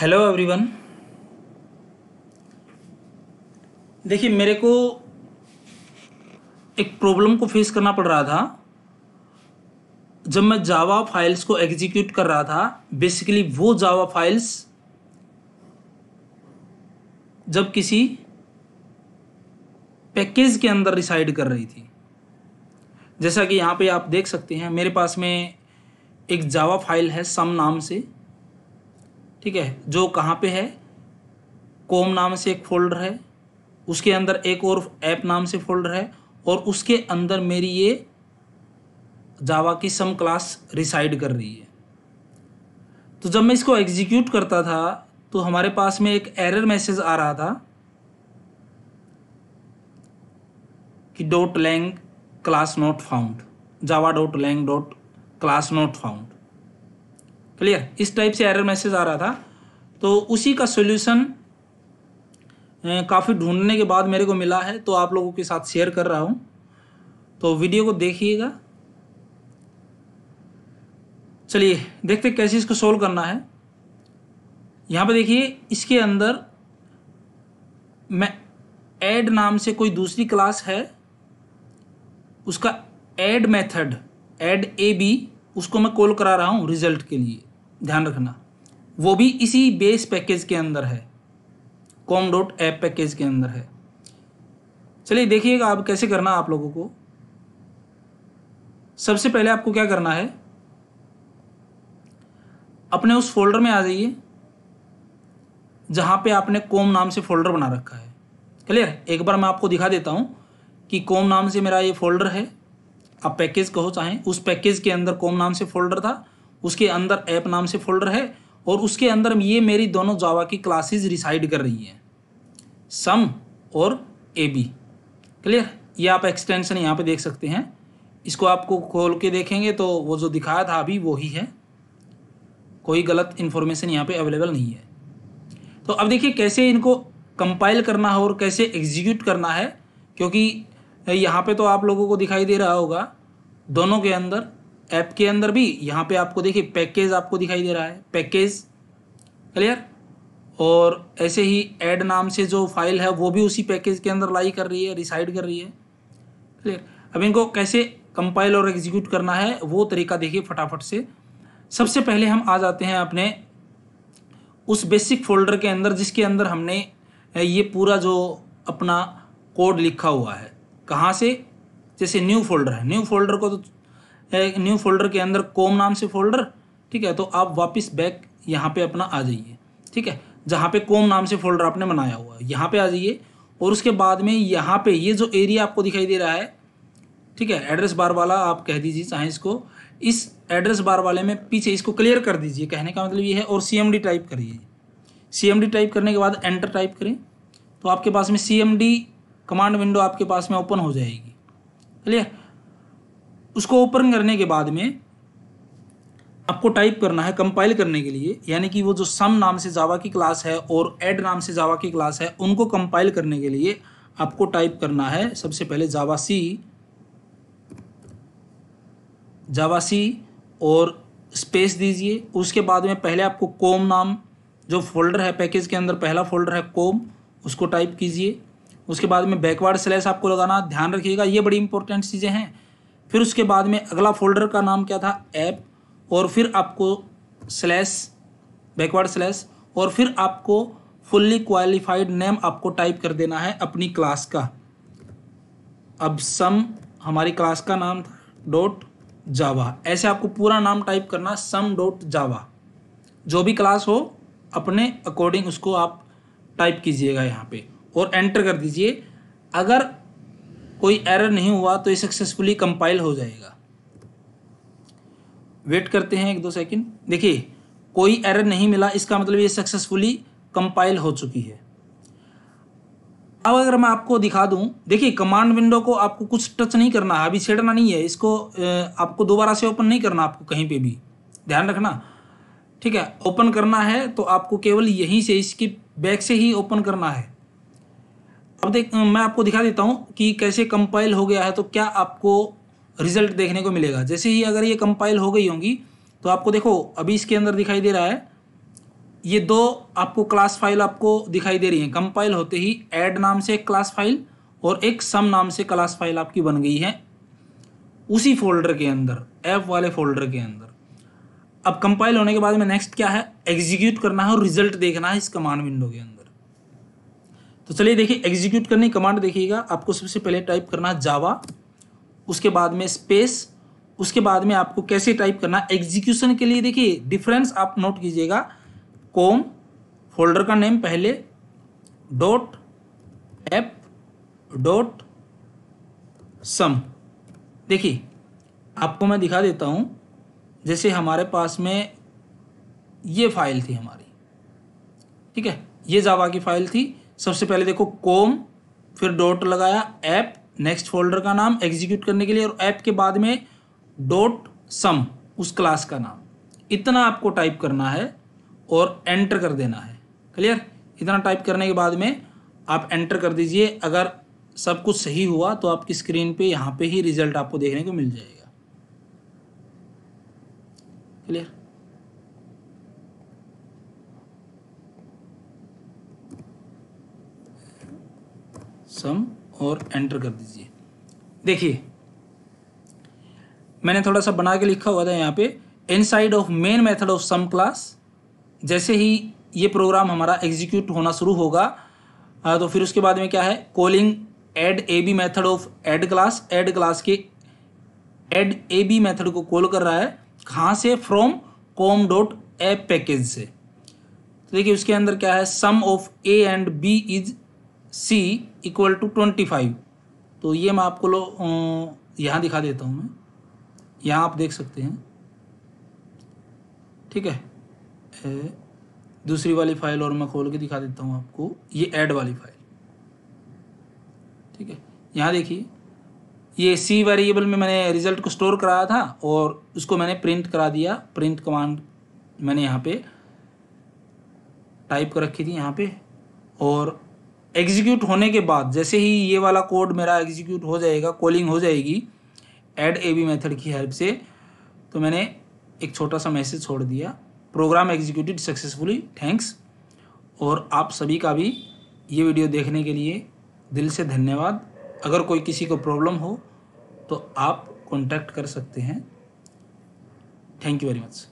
hello everyone देखिए मेरे को एक प्रॉब्लम को फेस करना पड़ रहा था जब मैं जावा फाइल्स को एग्जीक्यूट कर रहा था बेसिकली वो जावा फाइल्स जब किसी पैकेज के अंदर रिसाइड कर रही थी जैसा कि यहाँ पे आप देख सकते हैं मेरे पास में एक जावा फाइल है सम नाम से ठीक है जो कहाँ पे है कोम नाम से एक फोल्डर है उसके अंदर एक और ऐप नाम से फोल्डर है और उसके अंदर मेरी ये जावा की सम क्लास रिसाइड कर रही है तो जब मैं इसको एग्जीक्यूट करता था तो हमारे पास में एक एरर मैसेज आ रहा था कि dot lang class not found Java dot lang dot class not found clear इस टाइप से एरर मैसेज आ रहा था तो उसी का सोल्यूशन काफ़ी ढूंढने के बाद मेरे को मिला है तो आप लोगों के साथ शेयर कर रहा हूँ तो वीडियो को देखिएगा चलिए देखते कैसे इसको सोल्व करना है यहाँ पे देखिए इसके अंदर मैं ऐड नाम से कोई दूसरी क्लास है उसका add method add A B उसको मैं कॉल करा रहा हूँ रिजल्ट के लिए ध्यान रखना वो भी इसी बेस पैकेज के अंदर है कॉम डॉट ऐप पैकेज के अंदर है चलिए देखिएगा आप कैसे करना आप लोगों को सबसे पहले आपको क्या करना है अपने उस फोल्डर में आ जाइए जहां पे आपने कॉम नाम से फोल्डर बना रखा है क्लियर एक बार मैं आपको दिखा देता हूं कि कॉम नाम से मेरा ये फोल्डर है आप पैकेज कहो चाहें उस पैकेज के अंदर कॉम नाम से फोल्डर था उसके अंदर ऐप नाम से फोल्डर है और उसके अंदर ये मेरी दोनों जावा की क्लासेस रिसाइड कर रही हैं सम और ए बी क्लियर ये आप एक्सटेंशन यहाँ पे देख सकते हैं इसको आपको खोल के देखेंगे तो वो जो दिखाया था अभी वो ही है कोई गलत इन्फॉर्मेशन यहाँ पे अवेलेबल नहीं है तो अब देखिए कैसे इनको कंपाइल करना है और कैसे एग्जीक्यूट करना है क्योंकि यहाँ पे तो आप लोगों को दिखाई दे रहा होगा दोनों के अंदर ऐप के अंदर भी यहाँ पे आपको देखिए पैकेज आपको दिखाई दे रहा है पैकेज क्लियर और ऐसे ही ऐड नाम से जो फाइल है वो भी उसी पैकेज के अंदर लाई कर रही है रिसाइड कर रही है क्लियर अब इनको कैसे कंपाइल और एग्जीक्यूट करना है वो तरीका देखिए फटाफट से सबसे पहले हम आ जाते हैं अपने उस बेसिक फोल्डर के अंदर जिसके अंदर हमने ये पूरा जो अपना कोड लिखा हुआ है कहाँ से जैसे न्यू फोल्डर है न्यू फोल्डर को तो न्यू फोल्डर के अंदर कोम नाम से फोल्डर ठीक है तो आप वापस बैक यहाँ पे अपना आ जाइए ठीक है जहाँ पे कोम नाम से फोल्डर आपने बनाया हुआ है यहाँ पे आ जाइए और उसके बाद में यहाँ पे ये जो एरिया आपको दिखाई दे रहा है ठीक है एड्रेस बार वाला आप कह दीजिए चाहे इसको इस एड्रेस बार वाले में पीछे इसको क्लियर कर दीजिए कहने का मतलब ये है और सी टाइप करिए सी टाइप करने के बाद एंटर टाइप करें तो आपके पास में सी कमांड विंडो आपके पास में ओपन हो जाएगी क्लियर उसको ओपन करने के बाद में आपको टाइप करना है कंपाइल करने के लिए यानी कि वो जो सम नाम से जावा की क्लास है और एड नाम से जावा की क्लास है उनको कंपाइल करने के लिए आपको टाइप करना है सबसे पहले जावा सी जावा सी और स्पेस दीजिए उसके बाद में पहले आपको कोम नाम जो फोल्डर है पैकेज के अंदर पहला फोल्डर है कोम उसको टाइप कीजिए उसके बाद में बैकवर्ड स्लैश आपको लगाना ध्यान रखिएगा ये बड़ी इंपॉर्टेंट चीज़ें हैं फिर उसके बाद में अगला फोल्डर का नाम क्या था ऐप और फिर आपको स्लैश बैकवर्ड स्लैश और फिर आपको फुल्ली क्वालिफाइड नेम आपको टाइप कर देना है अपनी क्लास का अब सम हमारी क्लास का नाम था डॉट जावा ऐसे आपको पूरा नाम टाइप करना सम डॉट जावा जो भी क्लास हो अपने अकॉर्डिंग उसको आप टाइप कीजिएगा यहाँ पे और एंटर कर दीजिए अगर कोई एरर नहीं हुआ तो ये सक्सेसफुली कंपाइल हो जाएगा वेट करते हैं एक दो सेकंड देखिए कोई एरर नहीं मिला इसका मतलब ये सक्सेसफुली कंपाइल हो चुकी है अब अगर मैं आपको दिखा दूं देखिए कमांड विंडो को आपको कुछ टच नहीं करना है अभी छेड़ना नहीं है इसको आपको दोबारा से ओपन नहीं करना आपको कहीं पे भी ध्यान रखना ठीक है ओपन करना है तो आपको केवल यहीं से इसकी बैक से ही ओपन करना है अब देख मैं आपको दिखा देता हूँ कि कैसे कंपाइल हो गया है तो क्या आपको रिजल्ट देखने को मिलेगा जैसे ही अगर ये कंपाइल हो गई होंगी तो आपको देखो अभी इसके अंदर दिखाई दे रहा है ये दो आपको क्लास फाइल आपको दिखाई दे रही है कंपाइल होते ही ऐड नाम से एक क्लास फाइल और एक सम नाम से क्लास फाइल आपकी बन गई है उसी फोल्डर के अंदर ऐप वाले फोल्डर के अंदर अब कंपाइल होने के बाद में नेक्स्ट क्या है एग्जीक्यूट करना है और रिजल्ट देखना है इस कमांड विंडो के अंदर तो चलिए देखिए एग्जीक्यूट करने कमांड देखिएगा आपको सबसे पहले टाइप करना जावा उसके बाद में स्पेस उसके बाद में आपको कैसे टाइप करना एग्जीक्यूशन के लिए देखिए डिफरेंस आप नोट कीजिएगा कॉम फोल्डर का नेम पहले डॉट एप डॉट सम देखिए आपको मैं दिखा देता हूँ जैसे हमारे पास में ये फाइल थी हमारी ठीक है ये जावा की फाइल थी सबसे पहले देखो कोम फिर डॉट लगाया ऐप नेक्स्ट फोल्डर का नाम एग्जीक्यूट करने के लिए और ऐप के बाद में डॉट सम उस क्लास का नाम इतना आपको टाइप करना है और एंटर कर देना है क्लियर इतना टाइप करने के बाद में आप एंटर कर दीजिए अगर सब कुछ सही हुआ तो आपकी स्क्रीन पे यहाँ पे ही रिजल्ट आपको देखने को मिल जाएगा क्लियर सम और एंटर कर दीजिए देखिए मैंने थोड़ा सा बना के लिखा हुआ था यहाँ पे inside of main method of sum class जैसे ही ये प्रोग्राम हमारा एग्जीक्यूट होना शुरू होगा तो फिर उसके बाद में क्या है calling add A B method of add class add class के एड ए बी मैथड को कॉल कर रहा है कहाँ से from com dot app package से तो देखिए उसके अंदर क्या है sum of A and B is C equal to twenty five तो ये मैं आपको लो यहाँ दिखा देता हूँ मैं यहाँ आप देख सकते हैं ठीक है ए, दूसरी वाली फाइल और मैं खोल के दिखा देता हूँ आपको ये ऐड वाली फाइल ठीक है यहाँ देखिए ये सी वेरिएबल में मैंने रिजल्ट को स्टोर कराया था और उसको मैंने प्रिंट करा दिया प्रिंट कमांड मैंने यहाँ पे टाइप कर रखी थी यहाँ पे और एग्जीक्यूट होने के बाद जैसे ही ये वाला कोड मेरा एग्जीक्यूट हो जाएगा कॉलिंग हो जाएगी एड ए बी मेथड की हेल्प से तो मैंने एक छोटा सा मैसेज छोड़ दिया प्रोग्राम एग्जीक्यूटेड सक्सेसफुली थैंक्स और आप सभी का भी ये वीडियो देखने के लिए दिल से धन्यवाद अगर कोई किसी को प्रॉब्लम हो तो आप कॉन्टैक्ट कर सकते हैं थैंक यू वेरी मच